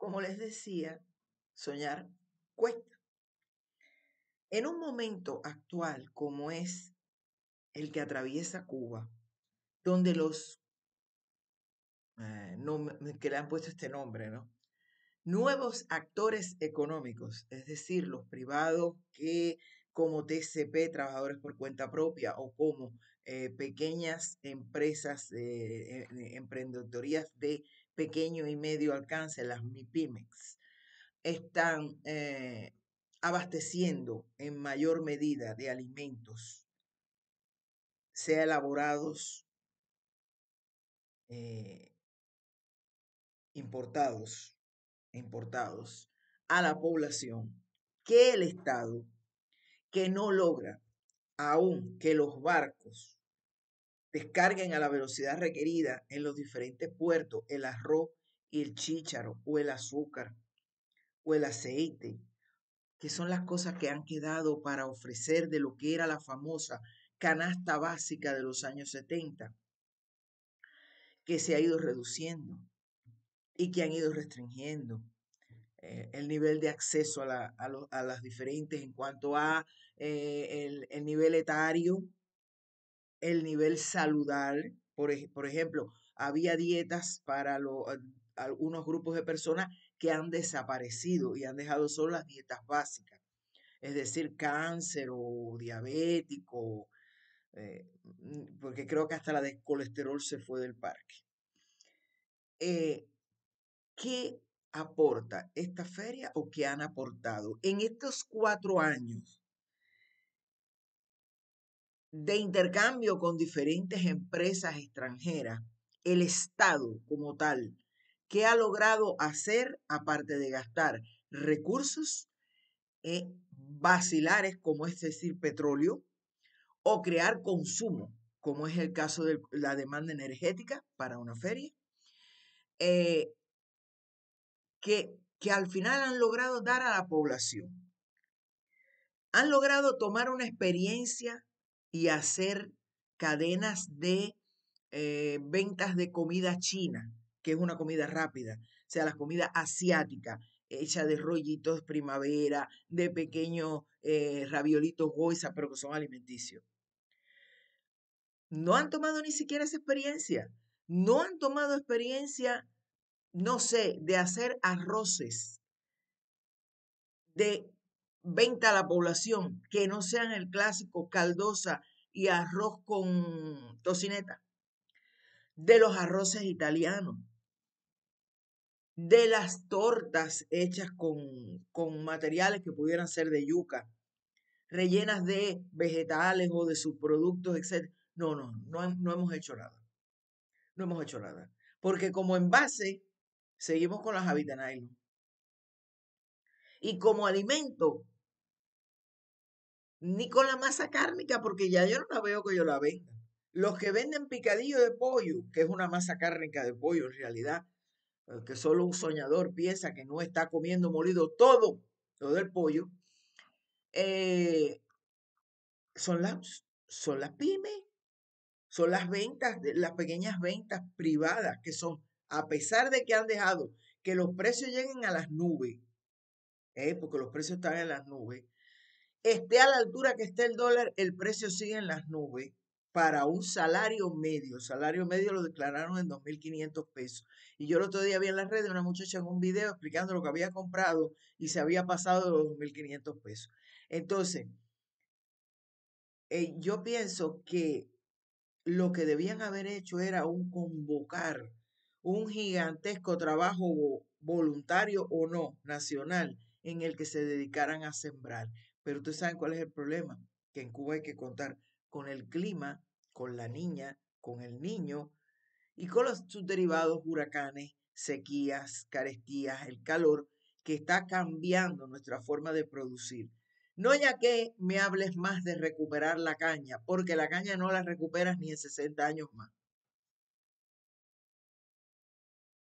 Como les decía, soñar cuesta. En un momento actual como es el que atraviesa Cuba, donde los eh, que le han puesto este nombre, ¿no? Nuevos actores económicos, es decir, los privados que como TCP, trabajadores por cuenta propia, o como eh, pequeñas empresas, eh, em-, emprendedorías de pequeño y medio alcance, las MIPIMEX, están eh, abasteciendo en mayor medida de alimentos, sea elaborados, eh, importados, importados a la población que el Estado, que no logra aún que los barcos descarguen a la velocidad requerida en los diferentes puertos el arroz y el chícharo o el azúcar o el aceite, que son las cosas que han quedado para ofrecer de lo que era la famosa canasta básica de los años 70, que se ha ido reduciendo y que han ido restringiendo eh, el nivel de acceso a, las diferentes en cuanto a eh, el nivel etario, el nivel saludal Por, ejemplo, había dietas para ah, algunos grupos de personas que han desaparecido y han dejado solo las dietas básicas, es decir, cáncer o diabético, eh, mm, porque creo que hasta la de colesterol se fue del parque. Eh, ¿Qué aporta esta feria o qué han aportado? En estos cuatro años, de intercambio con diferentes empresas extranjeras, el Estado como tal, que ha logrado hacer, aparte de gastar recursos vacilares, eh, como es decir, petróleo, o crear consumo, como es el caso de la demanda energética para una feria, eh, que, que al final han logrado dar a la población. Han logrado tomar una experiencia y hacer cadenas de eh, ventas de comida china, que es una comida rápida, o sea, la comida asiática, hecha de rollitos primavera, de pequeños eh, raviolitos goiza, pero que son alimenticios. No han tomado ni siquiera esa experiencia. No han tomado experiencia, no sé, de hacer arroces, de venta a la población, que no sean el clásico caldosa y arroz con tocineta, de los arroces italianos, de las tortas hechas con, con materiales que pudieran ser de yuca, rellenas de vegetales o de subproductos, etc. No, no, no, no hemos hecho nada. No hemos hecho nada. Porque como envase, seguimos con las habitanailos y como alimento, ni con la masa cárnica, porque ya yo no la veo que yo la venda. Los que venden picadillo de pollo, que es una masa cárnica de pollo en realidad, eh, que solo un soñador piensa que no está comiendo molido todo todo el pollo, eh, son, las, son las pymes, son las ventas, las pequeñas ventas privadas que son, a pesar de que han dejado que los precios lleguen a las nubes, porque los precios están en las nubes, esté a la altura que esté el dólar, el precio sigue en las nubes para un salario medio. Salario medio lo declararon en 2.500 pesos. Y yo el otro día vi en las redes una muchacha en un video explicando lo que había comprado y se había pasado de los 2.500 pesos. Entonces, eh, yo pienso que lo que debían haber hecho era un convocar un gigantesco trabajo voluntario o no, nacional, en el que se dedicaran a sembrar. Pero ustedes saben cuál es el problema, que en Cuba hay que contar con el clima, con la niña, con el niño y con los, sus derivados, huracanes, sequías, carestías, el calor, que está cambiando nuestra forma de producir. No ya que me hables más de recuperar la caña, porque la caña no la recuperas ni en 60 años más.